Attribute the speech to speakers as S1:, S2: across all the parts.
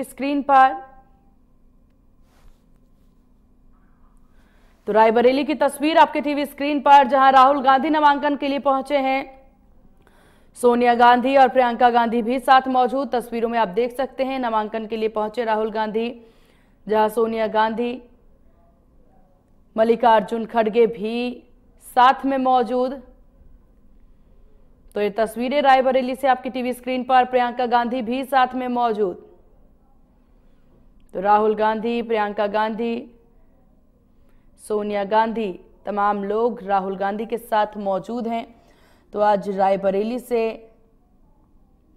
S1: आपकी स्क्रीन पर तो रायबरेली की तस्वीर आपके टीवी स्क्रीन पर जहां राहुल गांधी नामांकन के लिए पहुंचे हैं सोनिया गांधी और प्रियंका गांधी भी साथ मौजूद तस्वीरों में आप देख सकते हैं नामांकन के लिए पहुंचे राहुल गांधी जहां सोनिया गांधी मल्लिकार्जुन खड़गे भी साथ में मौजूद तो ये तस्वीरें रायबरेली से आपकी टीवी स्क्रीन पर प्रियंका गांधी भी साथ में मौजूद तो राहुल गांधी प्रियंका गांधी सोनिया गांधी तमाम लोग राहुल गांधी के साथ मौजूद हैं तो आज रायबरेली से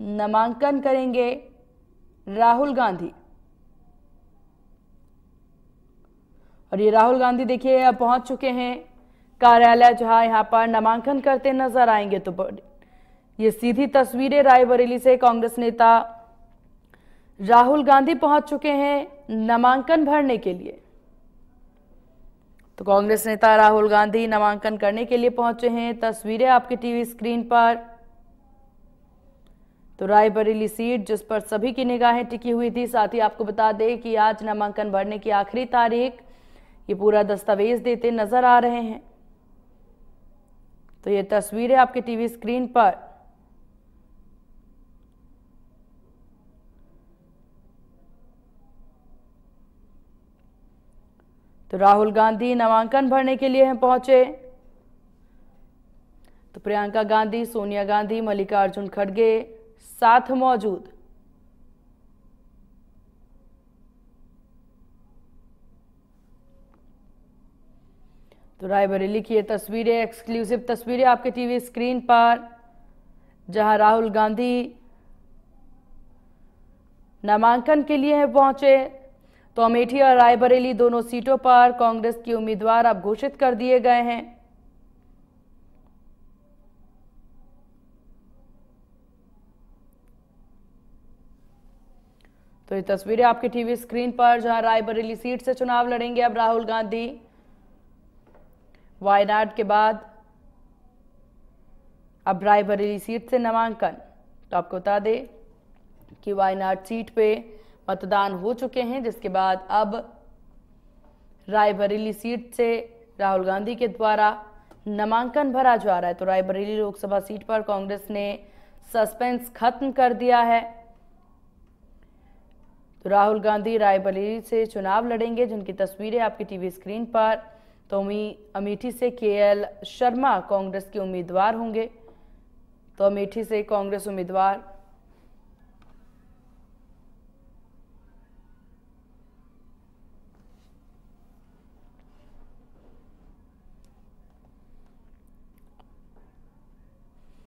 S1: नामांकन करेंगे राहुल गांधी और ये राहुल गांधी देखिए अब पहुंच चुके हैं कार्यालय जहां यहां पर नामांकन करते नजर आएंगे तो ये सीधी तस्वीरें रायबरेली से कांग्रेस नेता राहुल गांधी पहुंच चुके हैं नामांकन भरने के लिए तो कांग्रेस नेता राहुल गांधी नामांकन करने के लिए पहुंचे हैं तस्वीरें आपके टीवी स्क्रीन पर तो रायबरेली सीट जिस पर सभी की निगाहें टिकी हुई थी साथ ही आपको बता दें कि आज नामांकन भरने की आखिरी तारीख ये पूरा दस्तावेज देते नजर आ रहे हैं तो ये तस्वीरें आपके टीवी स्क्रीन पर तो राहुल गांधी नामांकन भरने के लिए पहुंचे तो प्रियंका गांधी सोनिया गांधी मल्लिकार्जुन खड़गे साथ मौजूद तो रायबरेली की ये तस्वीरें एक्सक्लूसिव तस्वीरें आपके टीवी स्क्रीन पर जहां राहुल गांधी नामांकन के लिए पहुंचे तो अमेठी और रायबरेली दोनों सीटों पर कांग्रेस के उम्मीदवार अब घोषित कर दिए गए हैं तो ये तस्वीरें आपकी टीवी स्क्रीन पर जहां रायबरेली सीट से चुनाव लड़ेंगे अब राहुल गांधी वायनाड के बाद अब रायबरेली सीट से नामांकन तो आपको बता दें कि वायनाड सीट पे मतदान हो चुके हैं जिसके बाद अब रायबरेली सीट से राहुल गांधी के द्वारा नामांकन भरा जा रहा है तो रायबरेली लोकसभा सीट पर कांग्रेस ने सस्पेंस खत्म कर दिया है तो राहुल गांधी रायबरेली से चुनाव लड़ेंगे जिनकी तस्वीरें आपकी टीवी स्क्रीन पर तो अमेठी से केएल शर्मा कांग्रेस के उम्मीदवार होंगे तो अमेठी से कांग्रेस उम्मीदवार